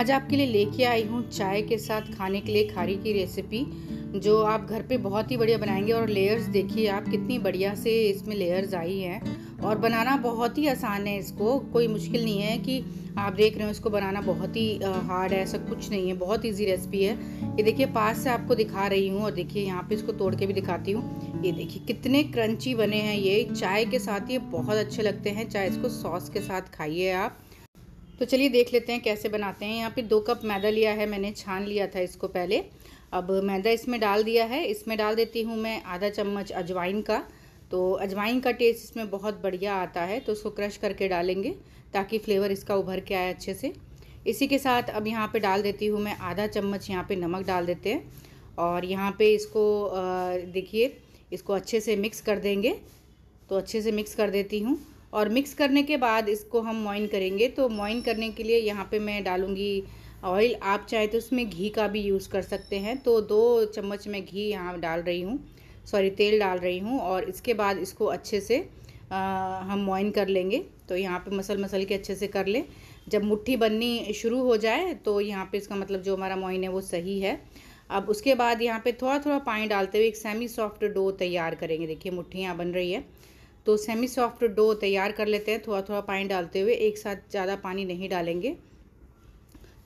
आज आपके लिए लेके आई हूँ चाय के साथ खाने के लिए खारी की रेसिपी जो आप घर पे बहुत ही बढ़िया बनाएंगे और लेयर्स देखिए आप कितनी बढ़िया से इसमें लेयर्स आई हैं और बनाना बहुत ही आसान है इसको कोई मुश्किल नहीं है कि आप देख रहे हो इसको बनाना बहुत ही हार्ड है ऐसा कुछ नहीं है बहुत इजी रेसिपी है ये देखिए पास से आपको दिखा रही हूँ और देखिए यहाँ पे इसको तोड़ के भी दिखाती हूँ ये देखिए कितने क्रंची बने हैं ये चाय के साथ ये बहुत अच्छे लगते हैं चाहे इसको सॉस के साथ खाइए आप तो चलिए देख लेते हैं कैसे बनाते हैं यहाँ पे दो कप मैदा लिया है मैंने छान लिया था इसको पहले अब मैदा इसमें डाल दिया है इसमें डाल देती हूँ मैं आधा चम्मच अजवाइन का तो अजवाइन का टेस्ट इसमें बहुत बढ़िया आता है तो उसको क्रश करके डालेंगे ताकि फ्लेवर इसका उभर के आए अच्छे से इसी के साथ अब यहाँ पे डाल देती हूँ मैं आधा चम्मच यहाँ पे नमक डाल देते हैं और यहाँ पे इसको देखिए इसको अच्छे से मिक्स कर देंगे तो अच्छे से मिक्स कर देती हूँ और मिक्स करने के बाद इसको हम मॉइन करेंगे तो मॉइन करने के लिए यहाँ पे मैं डालूँगी ऑयल आप चाहे तो उसमें घी का भी यूज़ कर सकते हैं तो दो चम्मच मैं घी यहाँ डाल रही हूँ सॉरी तेल डाल रही हूँ और इसके बाद इसको अच्छे से आ, हम मॉइन कर लेंगे तो यहाँ पे मसल मसल के अच्छे से कर लें जब मुट्ठी बननी शुरू हो जाए तो यहाँ पे इसका मतलब जो हमारा मॉइन है वो सही है अब उसके बाद यहाँ पे थोड़ा थोड़ा पानी डालते हुए एक सेमी सॉफ्ट डो तैयार करेंगे देखिए यहाँ बन रही है तो सेमी सॉफ्ट डो तैयार कर लेते हैं थोड़ा थोड़ा पानी डालते हुए एक साथ ज़्यादा पानी नहीं डालेंगे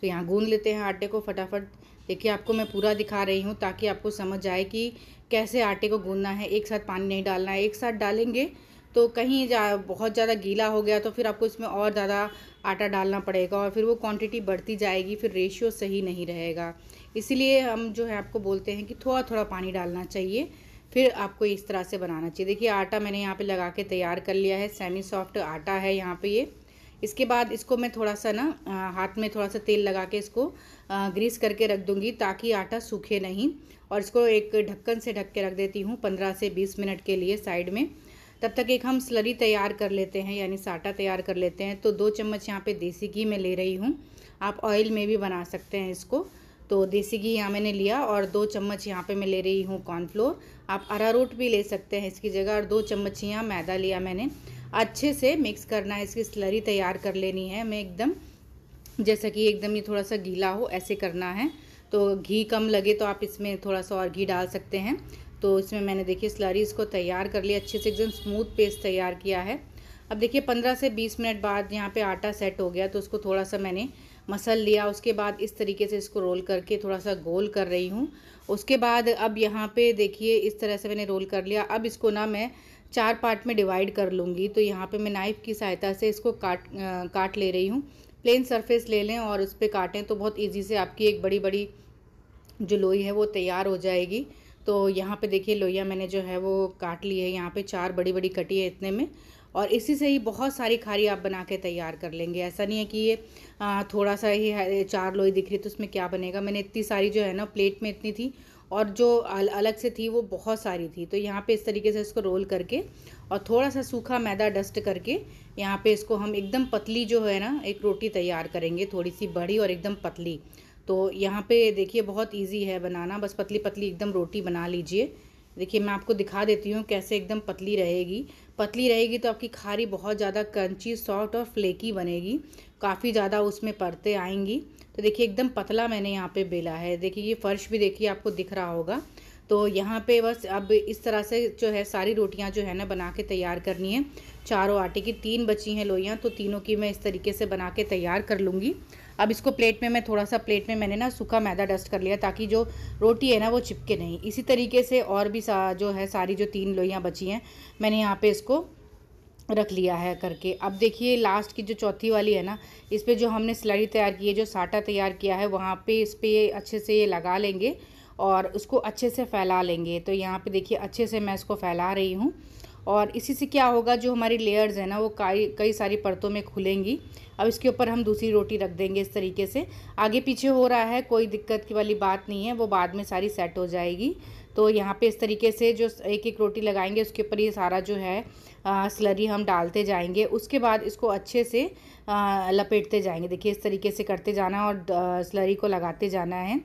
तो यहाँ गूंद लेते हैं आटे को फटाफट देखिए आपको मैं पूरा दिखा रही हूँ ताकि आपको समझ आए कि कैसे आटे को गूंदना है एक साथ पानी नहीं डालना है एक साथ डालेंगे तो कहीं जा बहुत ज़्यादा गीला हो गया तो फिर आपको इसमें और ज़्यादा आटा डालना पड़ेगा और फिर वो क्वांटिटी बढ़ती जाएगी फिर रेशियो सही नहीं रहेगा इसीलिए हम जो है आपको बोलते हैं कि थोड़ा थोड़ा पानी डालना चाहिए फिर आपको इस तरह से बनाना चाहिए देखिए आटा मैंने यहाँ पे लगा के तैयार कर लिया है सेमी सॉफ्ट आटा है यहाँ पे ये इसके बाद इसको मैं थोड़ा सा ना हाथ में थोड़ा सा तेल लगा के इसको ग्रीस करके रख दूँगी ताकि आटा सूखे नहीं और इसको एक ढक्कन से ढक के रख देती हूँ पंद्रह से बीस मिनट के लिए साइड में तब तक एक हम स्लरी तैयार कर लेते हैं यानी साटा तैयार कर लेते हैं तो दो चम्मच यहाँ पे देसी घी में ले रही हूँ आप ऑयल में भी बना सकते हैं इसको तो देसी घी यहाँ मैंने लिया और दो चम्मच यहाँ पे मैं ले रही हूँ कॉर्नफ्लोर आप अरारोट भी ले सकते हैं इसकी जगह और दो चम्मच यहाँ मैदा लिया मैंने अच्छे से मिक्स करना है इसकी स्लरी तैयार कर लेनी है मैं एकदम जैसा कि एकदम ये थोड़ा सा गीला हो ऐसे करना है तो घी कम लगे तो आप इसमें थोड़ा सा और घी डाल सकते हैं तो इसमें मैंने देखिए स्लरी इसको तैयार कर लिया अच्छे से एकदम स्मूथ पेस्ट तैयार किया है अब देखिए 15 से 20 मिनट बाद यहाँ पे आटा सेट हो गया तो उसको थोड़ा सा मैंने मसल लिया उसके बाद इस तरीके से इसको रोल करके थोड़ा सा गोल कर रही हूँ उसके बाद अब यहाँ पे देखिए इस तरह से मैंने रोल कर लिया अब इसको ना मैं चार पार्ट में डिवाइड कर लूँगी तो यहाँ पे मैं नाइफ़ की सहायता से इसको काट आ, काट ले रही हूँ प्लेन सरफेस ले लें और उस पर काटें तो बहुत ईजी से आपकी एक बड़ी बड़ी जो लोई है वो तैयार हो जाएगी तो यहाँ पे देखिए लोहिया मैंने जो है वो काट ली है यहाँ पे चार बड़ी बड़ी कटी है इतने में और इसी से ही बहुत सारी खारी आप बना के तैयार कर लेंगे ऐसा नहीं है कि ये थोड़ा सा ही चार लोई दिख रही तो उसमें क्या बनेगा मैंने इतनी सारी जो है ना प्लेट में इतनी थी और जो अलग से थी वो बहुत सारी थी तो यहाँ पे इस तरीके से इसको रोल करके और थोड़ा सा सूखा मैदा डस्ट करके यहाँ पे इसको हम एकदम पतली जो है ना एक रोटी तैयार करेंगे थोड़ी सी बड़ी और एकदम पतली तो यहाँ पे देखिए बहुत इजी है बनाना बस पतली पतली एकदम रोटी बना लीजिए देखिए मैं आपको दिखा देती हूँ कैसे एकदम पतली रहेगी पतली रहेगी तो आपकी खारी बहुत ज़्यादा क्रंची सॉफ्ट और फ्लेकी बनेगी काफ़ी ज़्यादा उसमें परतें आएंगी तो देखिए एकदम पतला मैंने यहाँ पे बेला है देखिए ये फ़र्श भी देखिए आपको दिख रहा होगा तो यहाँ पे बस अब इस तरह से जो है सारी रोटियाँ जो है ना बना के तैयार करनी है चारों आटे की तीन बची हैं लोहियाँ तो तीनों की मैं इस तरीके से बना के तैयार कर लूँगी अब इसको प्लेट में मैं थोड़ा सा प्लेट में मैंने ना सूखा मैदा डस्ट कर लिया ताकि जो रोटी है ना वो चिपके नहीं इसी तरीके से और भी सा जो है सारी जो तीन लोइयाँ बची हैं मैंने यहाँ पर इसको रख लिया है करके अब देखिए लास्ट की जो चौथी वाली है ना इस पर जो हमने स्लरी तैयार की है जो साटा तैयार किया है वहाँ पर इस पर अच्छे से ये लगा लेंगे और उसको अच्छे से फैला लेंगे तो यहाँ पर देखिए अच्छे से मैं इसको फैला रही हूँ और इसी से क्या होगा जो हमारी लेयर्स हैं ना वो कई कई सारी परतों में खुलेंगी अब इसके ऊपर हम दूसरी रोटी रख देंगे इस तरीके से आगे पीछे हो रहा है कोई दिक्कत की वाली बात नहीं है वो बाद में सारी सेट हो जाएगी तो यहाँ पे इस तरीके से जो एक एक रोटी लगाएंगे उसके ऊपर ये सारा जो है आ, स्लरी हम डालते जाएंगे उसके बाद इसको अच्छे से आ, लपेटते जाएंगे देखिए इस तरीके से करते जाना और आ, स्लरी को लगाते जाना है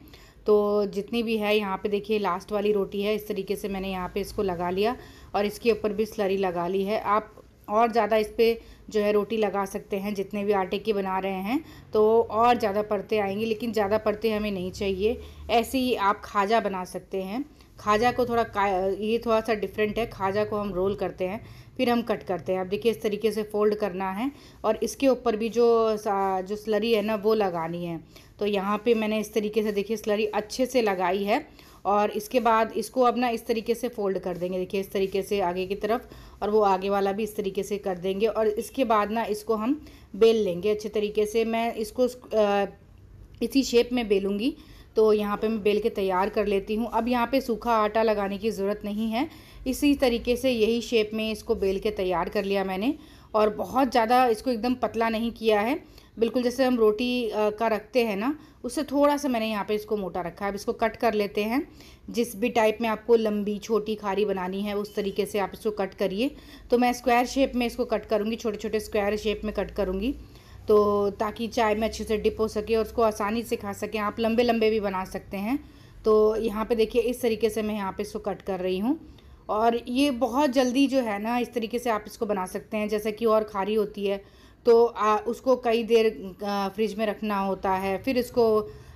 तो जितनी भी है यहाँ पे देखिए लास्ट वाली रोटी है इस तरीके से मैंने यहाँ पे इसको लगा लिया और इसके ऊपर भी स्लरी लगा ली है आप और ज़्यादा इस पर जो है रोटी लगा सकते हैं जितने भी आटे की बना रहे हैं तो और ज़्यादा परतें आएंगी लेकिन ज़्यादा परतें हमें नहीं चाहिए ऐसे ही आप खाजा बना सकते हैं खाजा को थोड़ा ये थोड़ा सा डिफरेंट है खाजा को हम रोल करते हैं फिर हम कट करते हैं अब देखिए इस तरीके से फोल्ड करना है और इसके ऊपर भी जो जो स्लरी है ना वो लगानी है तो यहाँ पे मैंने इस तरीके से देखिए स्लरी अच्छे से लगाई है और इसके बाद इसको अब ना इस तरीके से फोल्ड कर देंगे देखिए इस तरीके से आगे की तरफ और वो आगे वाला भी इस तरीके से कर देंगे और इसके बाद ना इसको हम बेल लेंगे अच्छे तरीके से मैं इसको इसी शेप में बेलूँगी तो यहाँ पे मैं बेल के तैयार कर लेती हूँ अब यहाँ पे सूखा आटा लगाने की ज़रूरत नहीं है इसी तरीके से यही शेप में इसको बेल के तैयार कर लिया मैंने और बहुत ज़्यादा इसको एकदम पतला नहीं किया है बिल्कुल जैसे हम रोटी का रखते हैं ना उससे थोड़ा सा मैंने यहाँ पे इसको मोटा रखा है अब इसको कट कर लेते हैं जिस भी टाइप में आपको लंबी छोटी खारी बनानी है उस तरीके से आप इसको कट करिए तो मैं स्क्वायर शेप में इसको कट करूँगी छोटे छोटे स्क्वायर शेप में कट करूँगी तो ताकि चाय में अच्छे से डिप हो सके और उसको आसानी से खा सकें आप लंबे लंबे भी बना सकते हैं तो यहाँ पे देखिए इस तरीके से मैं यहाँ पे इसको कट कर रही हूँ और ये बहुत जल्दी जो है ना इस तरीके से आप इसको बना सकते हैं जैसे कि और खारी होती है तो आ, उसको कई देर फ्रिज में रखना होता है फिर इसको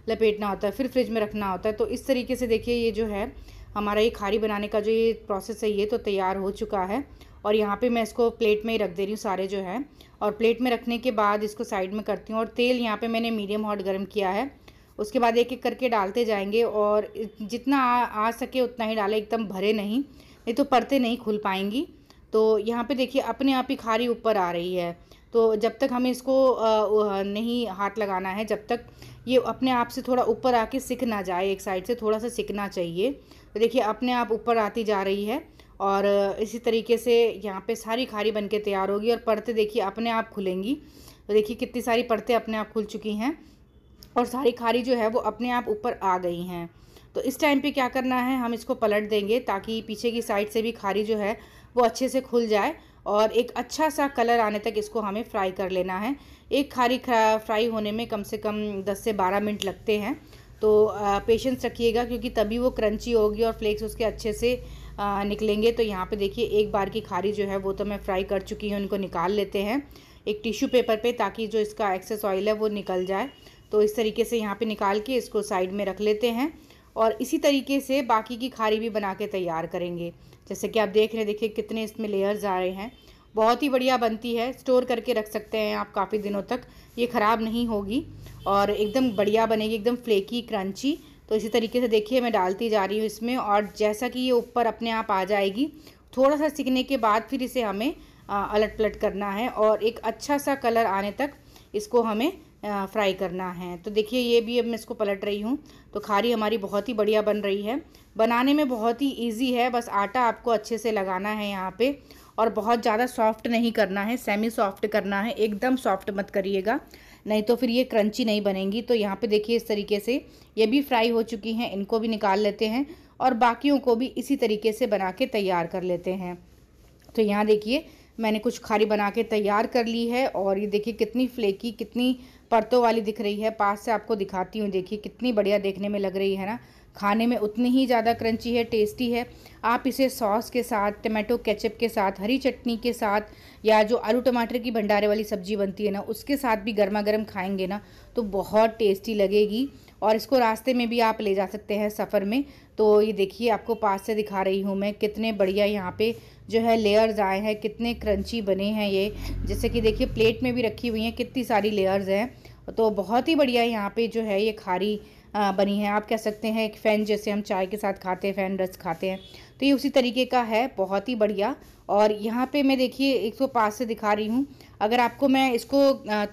लपेटना होता है फिर फ्रिज में रखना होता है तो इस तरीके से देखिए ये जो है हमारा ये खारी बनाने का जो ये प्रोसेस है ये तो तैयार हो चुका है और यहाँ पे मैं इसको प्लेट में ही रख दे रही हूँ सारे जो है और प्लेट में रखने के बाद इसको साइड में करती हूँ और तेल यहाँ पे मैंने मीडियम हॉट गर्म किया है उसके बाद एक एक करके डालते जाएंगे और जितना आ, आ सके उतना ही डालें एकदम भरे नहीं नहीं तो परते नहीं खुल पाएंगी तो यहाँ पे देखिए अपने आप ही खारी ऊपर आ रही है तो जब तक हमें इसको नहीं हाथ लगाना है जब तक ये अपने आप से थोड़ा ऊपर आके सिक ना जाए एक साइड से थोड़ा सा सिकना चाहिए तो देखिए अपने आप ऊपर आती जा रही है और इसी तरीके से यहाँ पे सारी खारी बन के तैयार होगी और परतें देखिए अपने आप खुलेंगी तो देखिए कितनी सारी परतें अपने आप खुल चुकी हैं और सारी खारी जो है वो अपने आप ऊपर आ गई हैं तो इस टाइम पे क्या करना है हम इसको पलट देंगे ताकि पीछे की साइड से भी खारी जो है वो अच्छे से खुल जाए और एक अच्छा सा कलर आने तक इसको हमें फ्राई कर लेना है एक खारी फ्राई होने में कम से कम दस से बारह मिनट लगते हैं तो पेशेंस रखिएगा क्योंकि तभी वो क्रंची होगी और फ्लेक्स उसके अच्छे से निकलेंगे तो यहाँ पे देखिए एक बार की खारी जो है वो तो मैं फ्राई कर चुकी हूँ उनको निकाल लेते हैं एक टिश्यू पेपर पे ताकि जो इसका एक्सेस ऑयल है वो निकल जाए तो इस तरीके से यहाँ पे निकाल के इसको साइड में रख लेते हैं और इसी तरीके से बाकी की खारी भी बना के तैयार करेंगे जैसे कि आप देख रहे हैं देखिए कितने इसमें लेयर्स आ रहे हैं बहुत ही बढ़िया बनती है स्टोर करके रख सकते हैं आप काफ़ी दिनों तक ये ख़राब नहीं होगी और एकदम बढ़िया बनेगी एकदम फ्लेकी क्रंची तो इसी तरीके से देखिए मैं डालती जा रही हूँ इसमें और जैसा कि ये ऊपर अपने आप आ जाएगी थोड़ा सा सीखने के बाद फिर इसे हमें अलट पलट करना है और एक अच्छा सा कलर आने तक इसको हमें फ्राई करना है तो देखिए ये भी अब मैं इसको पलट रही हूँ तो खारी हमारी बहुत ही बढ़िया बन रही है बनाने में बहुत ही इजी है बस आटा आपको अच्छे से लगाना है यहाँ पे और बहुत ज़्यादा सॉफ्ट नहीं करना है सेमी सॉफ्ट करना है एकदम सॉफ्ट मत करिएगा नहीं तो फिर ये क्रंची नहीं बनेंगी तो यहाँ पे देखिए इस तरीके से ये भी फ्राई हो चुकी हैं इनको भी निकाल लेते हैं और बाकियों को भी इसी तरीके से बना के तैयार कर लेते हैं तो यहाँ देखिए मैंने कुछ खारी बना के तैयार कर ली है और ये देखिए कितनी फ्लेकी कितनी परतों वाली दिख रही है पास से आपको दिखाती हूँ देखिए कितनी बढ़िया देखने में लग रही है ना खाने में उतनी ही ज़्यादा क्रंची है टेस्टी है आप इसे सॉस के साथ टमाटो केचप के साथ हरी चटनी के साथ या जो आलू टमाटर की भंडारे वाली सब्जी बनती है ना उसके साथ भी गर्मा गर्म खाएंगे ना तो बहुत टेस्टी लगेगी और इसको रास्ते में भी आप ले जा सकते हैं सफ़र में तो ये देखिए आपको पास से दिखा रही हूँ मैं कितने बढ़िया यहाँ पे जो है लेयर्स आए हैं कितने क्रंची बने हैं ये जैसे कि देखिए प्लेट में भी रखी हुई हैं कितनी सारी लेयर्स हैं तो बहुत ही बढ़िया यहाँ पे जो है ये खारी बनी है आप कह सकते हैं एक फ़ैन जैसे हम चाय के साथ खाते हैं फ़ैन रस खाते हैं तो ये उसी तरीके का है बहुत ही बढ़िया और यहाँ पे मैं देखिए 105 से दिखा रही हूँ अगर आपको मैं इसको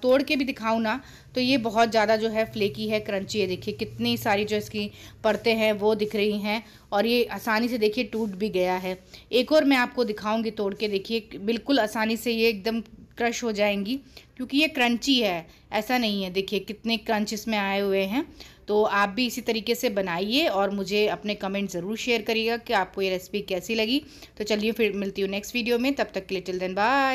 तोड़ के भी दिखाऊँ ना तो ये बहुत ज़्यादा जो है फ्लेकी है क्रंची है देखिए कितनी सारी जो इसकी परतें हैं वो दिख रही हैं और ये आसानी से देखिए टूट भी गया है एक और मैं आपको दिखाऊँगी तोड़ के देखिए बिल्कुल आसानी से ये एकदम क्रश हो जाएंगी क्योंकि ये क्रंची है ऐसा नहीं है देखिए कितने क्रंच इसमें आए हुए हैं तो आप भी इसी तरीके से बनाइए और मुझे अपने कमेंट ज़रूर शेयर करिएगा कि आपको ये रेसिपी कैसी लगी तो चलिए फिर मिलती हूँ नेक्स्ट वीडियो में तब तक के लिए टिल देन बाय